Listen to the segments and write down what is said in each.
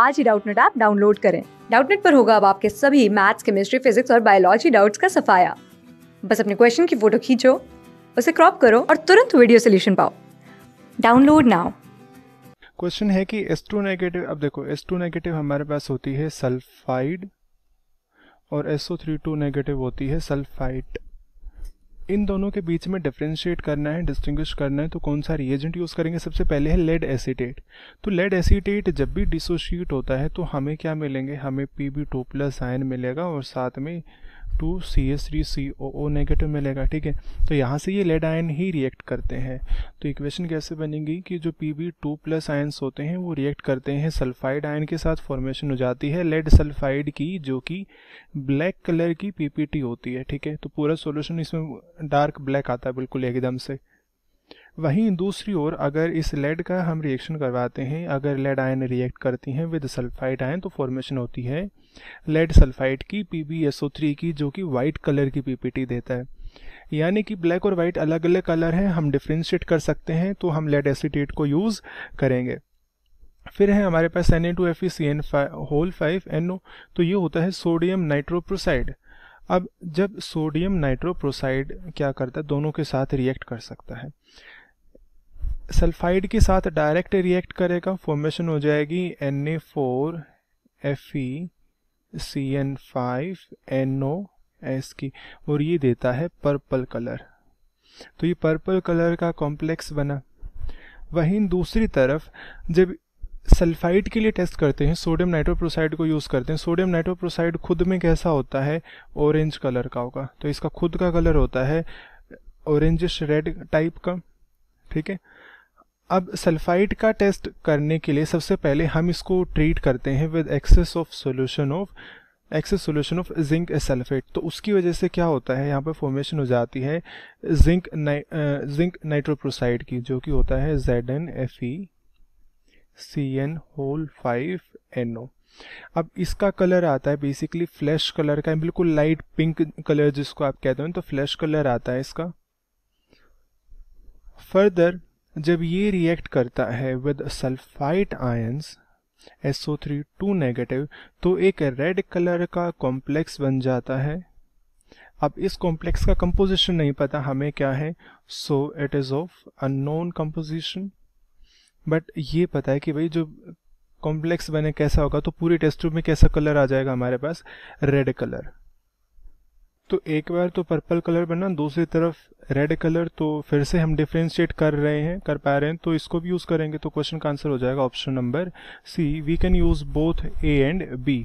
आज ही Doubtnut app download करें डाउटनेट पर होगा अब आपके सभी मैथ्स केमिस्ट्री फिजिक्स और बायोलॉजी डाउट्स का सफाया बस अपने क्वेश्चन की फोटो खींचो उसे क्रॉप करो और तुरंत वीडियो सोल्यूशन पाओ डाउनलोड नाउ क्वेश्चन है कि S2 नेगेटिव अब देखो S2 नेगेटिव हमारे पास होती है सल्फाइड और SO32 नेगेटिव होती है सल्फाइट इन दोनों के बीच में डिफ्रेंशिएट करना है डिस्टिंग्विश करना है तो कौन सा रिएजेंट यूज़ करेंगे सबसे पहले है लेड एसीटेट तो लेड एसीटेट जब भी डिसोशिएट होता है तो हमें क्या मिलेंगे हमें P B two plus ion मिलेगा और साथ में two C S three C O O negative मिलेगा ठीक है तो यहाँ से ये लेड आयन ही रिएक्ट करते हैं तो इक्वेशन कैसे बनेगी कि जो P B two plus ions होते हैं वो रिएक्ट करते हैं सल्फाइड आयन के साथ फॉर्मेशन हो जाती है लेड सल्फाइड की जो कि ब्लैक कलर की पी पी टी होती है ठीक है तो पूरा सोल्यूशन इसमें डार्क ब्लैक आता है बिल्कुल एकदम से वहीं दूसरी ओर अगर इस लेड का हम रिएक्शन करवाते हैं अगर लेड आयन रिएक्ट करती हैं विद सल्फाइड आयन तो फॉर्मेशन होती है लेड सल्फाइड की पी की जो कि वाइट कलर की टी देता है यानी कि ब्लैक और वाइट अलग अलग कलर हैं हम डिफ्रेंशिएट कर सकते हैं तो हम लेड एसीटेट को यूज़ करेंगे फिर है हमारे पास N A two F E C N whole five N O तो ये होता है सोडियम नाइट्रोप्रोसाइड अब जब सोडियम नाइट्रोप्रोसाइड क्या करता है दोनों के साथ रिएक्ट कर सकता है सल्फाइड के साथ डायरेक्ट रिएक्ट करेगा फॉर्मेशन हो जाएगी N A four F E C N five N O S की और ये देता है पर्पल कलर तो ये पर्पल कलर का कॉम्प्लेक्स बना वहीं दूसरी तरफ जब सल्फाइड के लिए टेस्ट करते हैं सोडियम नाइट्रोप्रोसाइड को यूज़ करते हैं सोडियम नाइट्रोप्रोसाइड खुद में कैसा होता है ऑरेंज कलर का होगा तो इसका खुद का कलर होता है ऑरेंजिश रेड टाइप का ठीक है अब सल्फाइड का टेस्ट करने के लिए सबसे पहले हम इसको ट्रीट करते हैं with excess of solution of excess solution of zinc sulphate तो उसकी वजह से क्या होता है यहाँ पर फॉर्मेशन हो जाती है जिंक नाइ जिंक नाइट्रोप्रोसाइड की जो कि होता है Z N F E C N whole five N O अब इसका कलर आता है बेसिकली फ्लैश कलर का बिल्कुल लाइट पिंक कलर जिसको आप कहते हो तो फ्लैश कलर आता है इसका फर्दर जब ये रिएक्ट करता है with sulphite ions three two negative तो एक रेड कलर का कॉम्प्लेक्स बन जाता है अब इस कॉम्प्लेक्स का कंपोजिशन नहीं पता हमें क्या है so it is of unknown composition but ये पता है कि भाई जो कॉम्प्लेक्स बने कैसा होगा तो पूरे टेस्ट ट्यूब में कैसा कलर आ जाएगा हमारे पास रेड कलर तो एक बार तो पर्पल कलर बना दूसरी तरफ रेड कलर तो फिर से हम डिफ्रेंशिएट कर रहे हैं कर पा रहे हैं तो इसको भी यूज़ करेंगे तो क्वेश्चन का आंसर हो जाएगा option number C we can use both A and B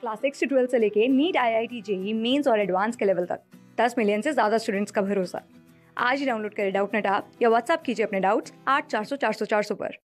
class six से ट्वेल्थ से लेके NEET I I T JEE Mains और एडवांस के लेवल तक दस मिलियन से ज़्यादा स्टूडेंट्स का भरोसा आज ही डाउनलोड करें डाउट नेट आप या व्हाट्सअप कीजिए अपने डाउट्स आठ चार सौ चार सौ चार सौ पर